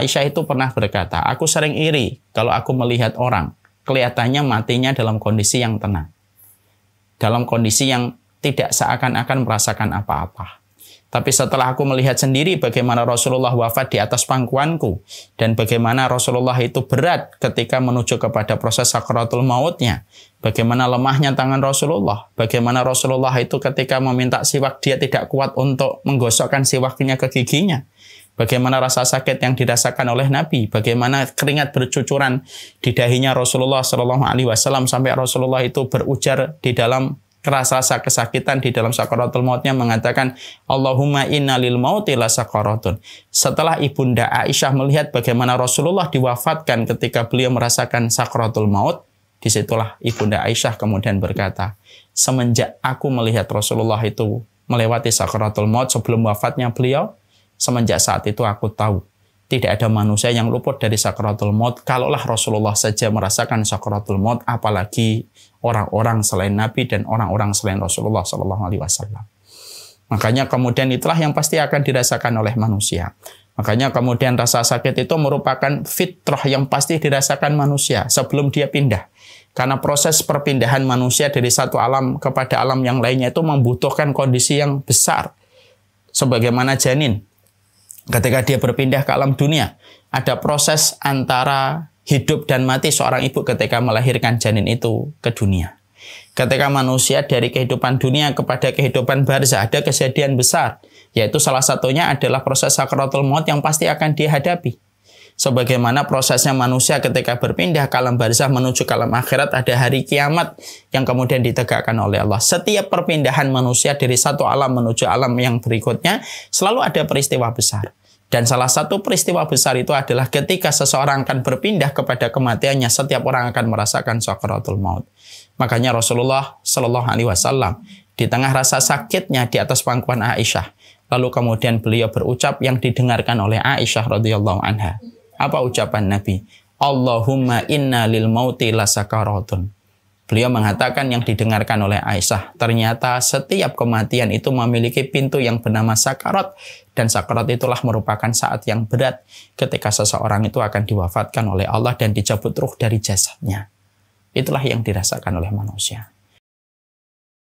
Aisyah itu pernah berkata, aku sering iri kalau aku melihat orang kelihatannya matinya dalam kondisi yang tenang. Dalam kondisi yang tidak seakan-akan merasakan apa-apa. Tapi setelah aku melihat sendiri bagaimana Rasulullah wafat di atas pangkuanku dan bagaimana Rasulullah itu berat ketika menuju kepada proses sakratul mautnya, bagaimana lemahnya tangan Rasulullah, bagaimana Rasulullah itu ketika meminta siwak dia tidak kuat untuk menggosokkan siwaknya ke giginya. Bagaimana rasa sakit yang dirasakan oleh Nabi, bagaimana keringat bercucuran di dahinya Rasulullah Shallallahu Alaihi Wasallam sampai Rasulullah itu berujar di dalam rasa kesakitan di dalam sakaratul mautnya mengatakan Allahumma inna lil mauti la sakaratun. Setelah Ibunda Aisyah melihat bagaimana Rasulullah diwafatkan ketika beliau merasakan sakaratul maut, disitulah Ibunda Aisyah kemudian berkata, semenjak aku melihat Rasulullah itu melewati sakaratul maut sebelum wafatnya beliau, Semenjak saat itu aku tahu tidak ada manusia yang luput dari sakaratul maut. Kalaulah Rasulullah saja merasakan sakaratul maut, apalagi orang-orang selain Nabi dan orang-orang selain Rasulullah Shallallahu Alaihi Wasallam. Makanya kemudian itulah yang pasti akan dirasakan oleh manusia. Makanya kemudian rasa sakit itu merupakan fitrah yang pasti dirasakan manusia sebelum dia pindah. Karena proses perpindahan manusia dari satu alam kepada alam yang lainnya itu membutuhkan kondisi yang besar. Sebagaimana janin, Ketika dia berpindah ke alam dunia, ada proses antara hidup dan mati seorang ibu ketika melahirkan janin itu ke dunia. Ketika manusia dari kehidupan dunia kepada kehidupan barzah ada kejadian besar, yaitu salah satunya adalah proses sakratul maut yang pasti akan dihadapi. Sebagaimana prosesnya manusia ketika berpindah kalam barzah menuju kalam akhirat ada hari kiamat yang kemudian ditegakkan oleh Allah. Setiap perpindahan manusia dari satu alam menuju alam yang berikutnya selalu ada peristiwa besar. Dan salah satu peristiwa besar itu adalah ketika seseorang akan berpindah kepada kematiannya, setiap orang akan merasakan sakaratul maut. Makanya Rasulullah Shallallahu Alaihi Wasallam di tengah rasa sakitnya di atas pangkuan Aisyah, lalu kemudian beliau berucap yang didengarkan oleh Aisyah radhiyallahu anha. Apa ucapan Nabi? Allahumma inna lil mauti lasakaratun. Beliau mengatakan yang didengarkan oleh Aisyah, ternyata setiap kematian itu memiliki pintu yang bernama sakarat dan sakarat itulah merupakan saat yang berat ketika seseorang itu akan diwafatkan oleh Allah dan dicabut ruh dari jasadnya. Itulah yang dirasakan oleh manusia.